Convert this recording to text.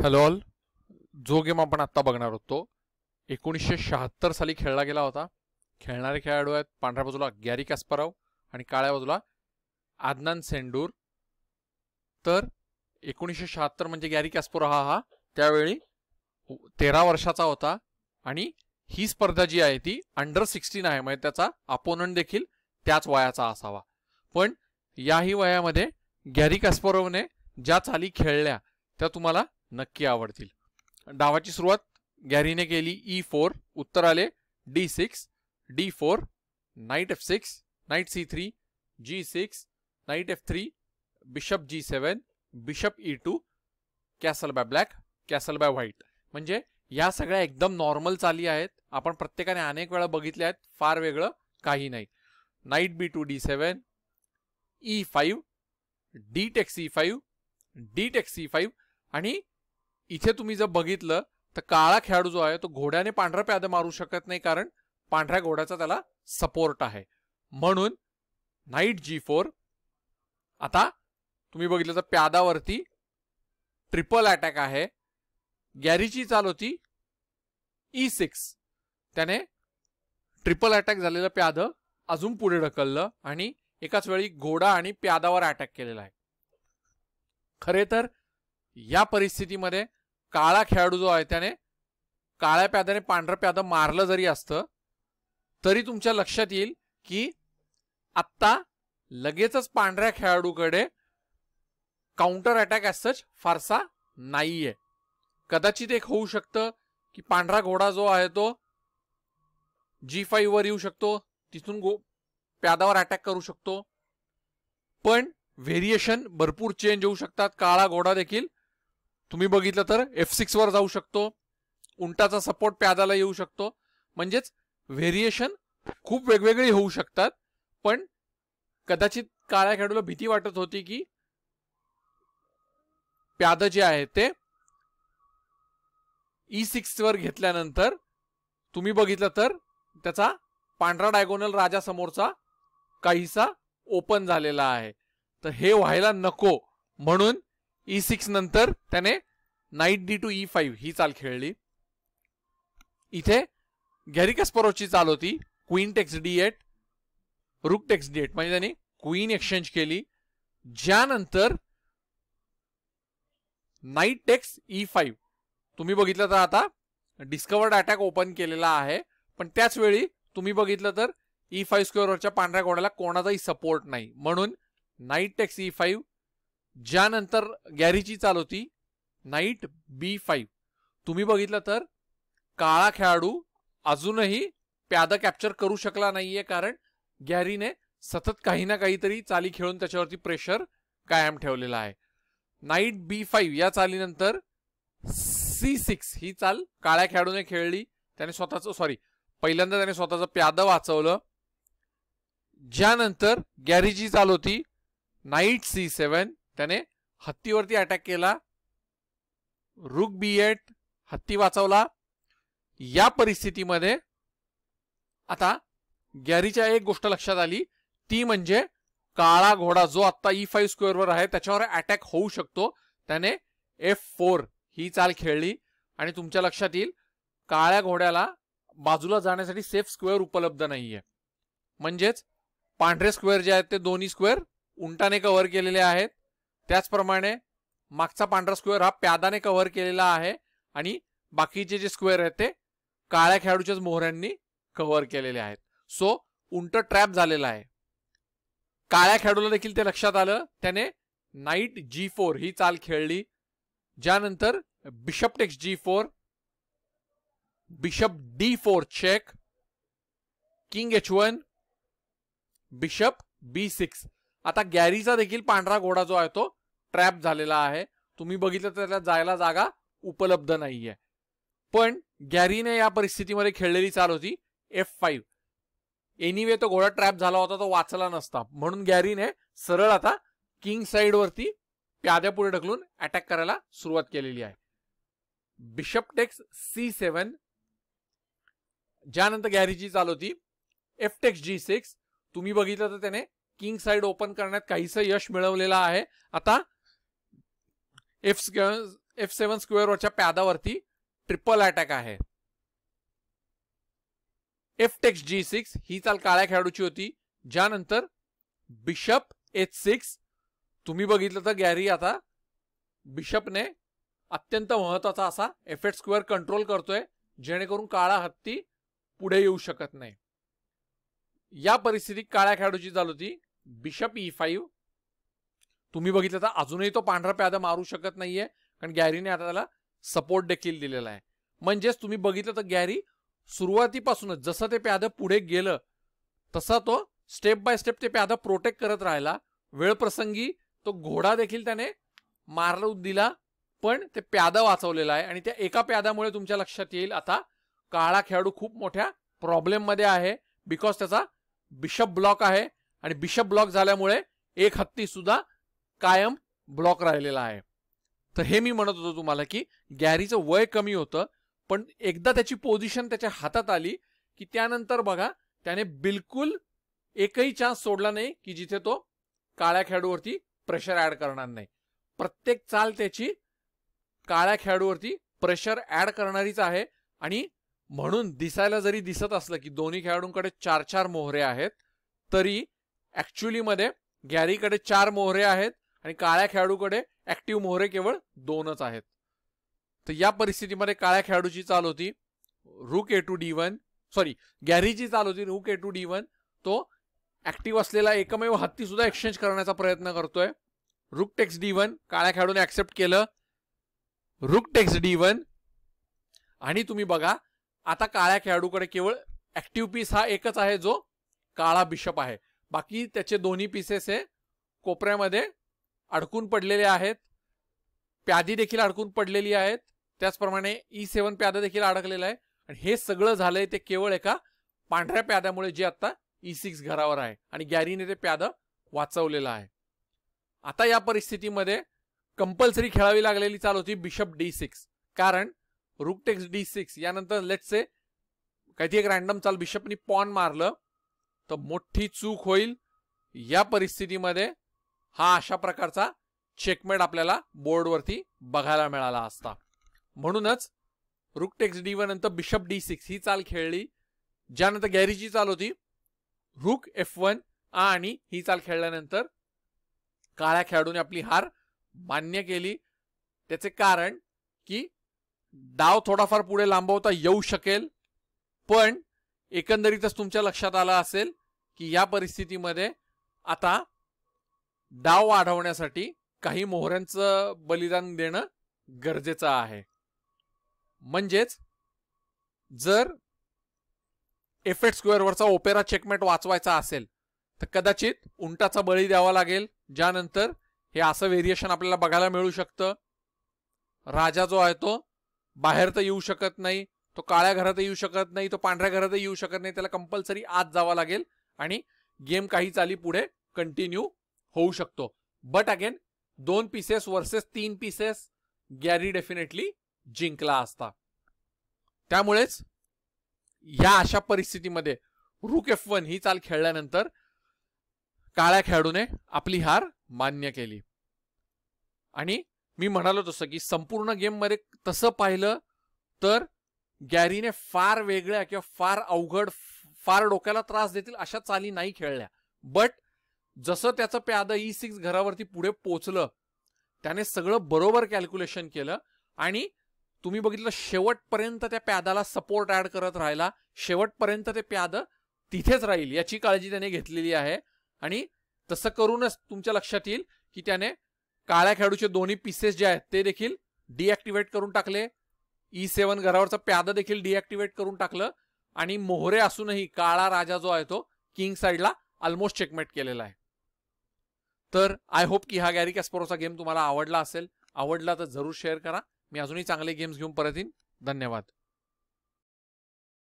hello all जो game आपण आत्ता बघणार होतो एकोणीसशे शहात्तर साली खेळला गेला होता खेळणारे खेळाडू आहेत पांढऱ्या बाजूला गॅरी कॅस्पराव आणि काळ्या बाजूला आदनान सेंडूर तर एकोणीसशे शहात्तर म्हणजे गॅरी कॅस्पोरा हा हा त्यावेळी तेरा वर्षाचा होता आणि ही स्पर्धा जी आहे ती अंडर सिक्स्टीन आहे म्हणजे त्याचा अपोनंट देखील त्याच वयाचा असावा पण याही वयामध्ये गॅरी कॅस्पोरोवने ज्या चाली खेळल्या त्या तुम्हाला नक्की आवडतील डावाची सुरुवात गॅरीने केली ई e फोर उत्तर आले D six D four knight F six knight C three G six knight F three bishop G seven bishop E two castle by black castle by white म्हणजे या सगळ्या एकदम नॉर्मल चाली आहेत आपण प्रत्येकाने अनेक वेळा बघितल्या आहेत फार वेगळं काही नाही knight B two D seven E five D takes E five D takes E five आणि इथे तुम्ही जर बघितलं तर काळा खेळाडू जो आहे तो घोड्याने पांढरा प्याद मारू शकत नाही कारण पांढऱ्या घोड्याचा त्याला सपोर्ट आहे म्हणून नाईट जी फोर आता तुम्ही बघितलं तर प्यादावरती ट्रिपल अटॅक आहे गॅरीची चाल होती ई e सिक्स त्याने ट्रिपल अटॅक झालेलं प्याद अजून पुढे ढकललं आणि एकाच वेळी घोडा आणि प्यादावर अटॅक केलेला आहे खरे तर या परिस्थितीमध्ये काळा खेळाडू जो आहे त्याने काळ्या प्याद्याने पांढरं प्याद मारलं जरी असतं तरी तुमच्या लक्षात येईल की आत्ता लगेचच पांढऱ्या खेळाडूकडे काउंटर अटॅक असच फारसा नाहीये कदाचित एक होऊ शकतं की पांढरा घोडा जो आहे तो जी वर येऊ शकतो तिथून गो प्यादावर अटॅक करू शकतो पण व्हेरिएशन भरपूर चेंज होऊ शकतात काळा घोडा देखील तुम्ही बघितलं तर एफ सिक्सवर जाऊ शकतो उंटाचा सपोर्ट प्यादाला येऊ शकतो म्हणजेच व्हेरिएशन खूप वेगवेगळी होऊ शकतात पण कदाचित काळ्या खेळाडूला भीती वाटत होती की प्याद जे आहे ते ई e वर घेतल्यानंतर तुम्ही बघितलं तर त्याचा पांढरा डायगोनल राजा समोरचा काहीसा ओपन झालेला आहे तर हे व्हायला नको म्हणून ई e सिक्स नंतर त्याने knight D two E five ही चाल खेळली इथे स्पोरोची चाल होती queen takes D eight rook takes D eight म्हणजे त्याने क्वीन एक्सचेंज केली ज्यानंतर नाईट टेक्स ई फाईव्ह तुम्ही बघितलं तर आता डिस्कवर्ड अटॅक ओपन केलेला आहे पण त्याच वेळी तुम्ही बघितलं तर ई फाईव्ह स्क्वेअरवरच्या पांढऱ्या घोड्याला कोणाचाही सपोर्ट नाही म्हणून नाईट टेक्स ई फाईव्ह ज्यानंतर गॅरीची चाल होती नाईट बी फाईव्ह तुम्ही बघितलं तर काळा खेळाडू अजूनही प्याद कॅप्चर करू शकला नाहीये कारण गॅरीने सतत काही ना काहीतरी चाली खेळून त्याच्यावरती प्रेशर कायम ठेवलेला आहे नाईट बी फाईव्ह या चालीनंतर सी सिक्स ही चाल काळ्या खेळाडूने खेळली त्याने स्वतःचं सॉरी पहिल्यांदा त्याने स्वतःचं प्यादं वाचवलं ज्यानंतर गॅरीची चाल होती नाईट सी सेवन त्याने हत्तीवरती अटॅक केला रुग एट हत्ती वाचवला या परिस्थितीमध्ये आता गॅरीच्या एक गोष्ट लक्षात आली ती म्हणजे काळा घोडा जो आता ई फाईव्ह स्क्वेअरवर आहे त्याच्यावर अटॅक होऊ शकतो त्याने एफ फोर ही चाल खेळली आणि तुमच्या लक्षात येईल काळ्या घोड्याला बाजूला जाण्यासाठी सेफ स्क्वेअर उपलब्ध नाहीये म्हणजेच पांढरे स्क्वेअर जे आहेत ते दोन्ही स्क्वेअर उंटाने कव्हर केलेले आहेत त्याचप्रमाणे मागचा पांढरा स्क्वेअर हा प्यादाने कव्हर केलेला आहे आणि बाकीचे जे स्क्वेअर आहेत ते काळ्या खेळाडूच्याच मोहऱ्यांनी कव्हर केलेले आहेत सो उंट ट्रॅप झालेला आहे काळ्या खेळाडूला देखील ते लक्षात आलं त्याने नाईट जी फोर ही चाल खेळली ज्यानंतर bishop takes G four bishop D four check king H one bishop B six आता गॅरीचा देखील पांढरा घोडा जो आहे तो ट्रॅप झालेला आहे तुम्ही बघितलं तर त्याला जायला जागा उपलब्ध नाहीये पण गॅरीने या परिस्थितीमध्ये खेळलेली चाल होती एफ फाईव्ह एनिवे तो घोडा ट्रॅप झाला होता तो वाचला नसता म्हणून गॅरीने सरळ आता किंग वरती प्याद्या पुढे ढकलून अटॅक करायला सुरुवात केलेली आहे बिशप टेक्स सी सेवन ज्यानंतर गॅरीची चाल होती एफ टेक्स जी सिक्स तुम्ही बघितलं तर त्याने किंग साईड ओपन करण्यात काहीस यश मिळवलेलं आहे आता एफ एफ सेवन स्क्वेअरवरच्या पॅदावरती ट्रिपल अटॅक आहे एफ टेक्स जी सिक्स ही चाल काळ्या खेळाडूची होती ज्यानंतर बिशप एच सिक्स तुम्ही बघितलं तर गॅरी आता बिशपने अत्यंत महत्वाचा असा एफ स्क्वेअर कंट्रोल करतोय जेणेकरून काळा हत्ती पुढे येऊ शकत नाही या परिस्थितीत काळ्या खेळाडूची चालू होती बिशप ई e फाईव्ह तुम्ही बघितलं तर अजूनही तो पांढरा प्यादा मारू शकत नाहीये कारण गॅरीने आता त्याला सपोर्ट देखील दिलेला आहे म्हणजेच तुम्ही बघितलं तर गॅरी सुरुवातीपासूनच जसं ते प्यादं पुढे गेलं तसा तो स्टेप बाय स्टेप ते प्यादा प्रोटेक्ट करत राहिला वेळप्रसंगी तो घोडा देखील त्याने मारू दिला पण ते प्यादा वाचवलेला आहे आणि त्या एका प्यादामुळे तुमच्या लक्षात येईल आता काळा खेळाडू खूप मोठ्या प्रॉब्लेममध्ये आहे बिकॉज त्याचा बिशप ब्लॉक आहे आणि बिशप ब्लॉक झाल्यामुळे एक हत्ती सुद्धा कायम ब्लॉक राहिलेला आहे तर हे मी म्हणत होतो तुम्हाला की गॅरीचं वय कमी होतं पण एकदा त्याची पोझिशन त्याच्या हातात आली की त्यानंतर बघा त्याने बिलकुल एकही चान्स सोडला नाही की जिथे तो काळ्या खेळाडूवरती प्रेशर ऍड करणार नाही प्रत्येक चाल त्याची काळ्या खेळाडूवरती प्रेशर ऍड करणारीच आहे आणि म्हणून दिसायला जरी दिसत असलं की दोन्ही खेळाडूंकडे चार चार मोहरे आहेत तरी ऍक्च्युअली मध्ये गॅरीकडे चार मोहरे आहेत आणि काळ्या खेळाडूकडे ऍक्टिव्ह मोहरे केवळ दोनच आहेत तर या परिस्थितीमध्ये काळ्या खेळाडूची चाल होती rook a two d one sorry गॅरीची चाल होती rook a two d one तो ऍक्टिव्ह असलेला एकमेव हत्ती सुद्धा एक्सचेंज करण्याचा प्रयत्न करतोय रुक टेक्स डी वन काळ्या खेळाडूने ऍक्सेप्ट केलं रुक टेक्स डी वन आणि तुम्ही बघा आता काळ्या खेळाडूकडे केवळ ऍक्टिव्ह पीस हा एकच आहे जो काळा बिशप आहे बाकी त्याचे दोन्ही पीसेस हे कोपऱ्यामध्ये अडकून पडलेले आहेत प्यादी देखील अडकून पडलेली आहेत त्याचप्रमाणे ई e सेवन प्यादा देखील अडकलेला आहे आणि हे सगळं झालंय ते केवळ एका पांढऱ्या प्याद्यामुळे जे आता ई e सिक्स घरावर आहे आणि गॅरीने ते प्याद वाचवलेलं आहे आता या परिस्थितीमध्ये कंपल्सरी खेळावी लागलेली चाल होती बिशप डी सिक्स कारण रुक टेक्स डी सिक्स यानंतर से काहीतरी एक रॅन्डम चाल बिशपनी पॉन मारलं तर मोठी चूक होईल या परिस्थितीमध्ये हा अशा प्रकारचा चेकमेट आपल्याला बोर्डवरती बघायला मिळाला असता म्हणूनच रुक टेक्स डी वन नंतर बिशप डी सिक्स ही चाल खेळली ज्यानंतर गॅरीची चाल होती रुक एफ वन आणि ही चाल खेळल्यानंतर काळ्या खेळाडूने आपली हार मान्य केली त्याचे कारण की डाव थोडाफार पुढे लांबवता येऊ शकेल पण एकंदरीतच तुमच्या लक्षात आलं असेल की या परिस्थितीमध्ये आता डाव वाढवण्यासाठी काही मोहऱ्यांचं बलिदान देणं गरजेचं आहे म्हणजेच जर एफ स्क्वेअरवरचा ओपेरा चेकमेट वाचवायचा असेल तर कदाचित उंटाचा बळी द्यावा लागेल ज्यानंतर हे असं व्हेरिएशन आपल्याला बघायला मिळू शकतं राजा जो आहे तो बाहेर तर येऊ शकत नाही तो काळ्या घरात येऊ शकत नाही तो पांढऱ्या घरात येऊ शकत नाही त्याला कंपल्सरी आत जावा लागेल आणि गेम काही चाली पुढे कंटिन्यू होऊ शकतो बट अगेन दोन पीसेस वर्सेस तीन पीसेस गॅरी डेफिनेटली जिंकला असता त्यामुळेच या अशा परिस्थितीमध्ये रुक एफ वन ही चाल खेळल्यानंतर काळ्या खेळाडूने आपली हार मान्य केली आणि मी म्हणालो तसं की संपूर्ण गेममध्ये तसं पाहिलं तर गॅरीने फार वेगळ्या किंवा फार अवघड फार डोक्याला त्रास देतील अशा चाली नाही खेळल्या बट जसं त्याचं प्यादं ई सिक्स घरावरती पुढे पोचलं त्याने सगळं बरोबर कॅल्क्युलेशन केलं आणि तुम्ही बघितलं शेवटपर्यंत त्या प्यादाला सपोर्ट ऍड करत राहिला शेवटपर्यंत ते प्याद तिथेच राहील याची काळजी त्याने घेतलेली आहे आणि तसं करूनच तुमच्या लक्षात येईल की त्याने काळ्या खेळाडूचे दोन्ही पीसेस जे आहेत ते देखील डिॲक्टिवेट करून टाकले ई e सेवन घरावरचा प्यादा देखील डिॲक्टिवेट करून टाकलं आणि मोहरे असूनही काळा राजा जो आहे तो किंग साईडला ऑलमोस्ट चेकमेट केलेला आहे तर आय होप की हा गॅरी कॅस्परोचा गेम तुम्हाला आवडला असेल आवडला तर जरूर शेअर करा मी अजूनही चांगले गेम्स घेऊन परत येईन धन्यवाद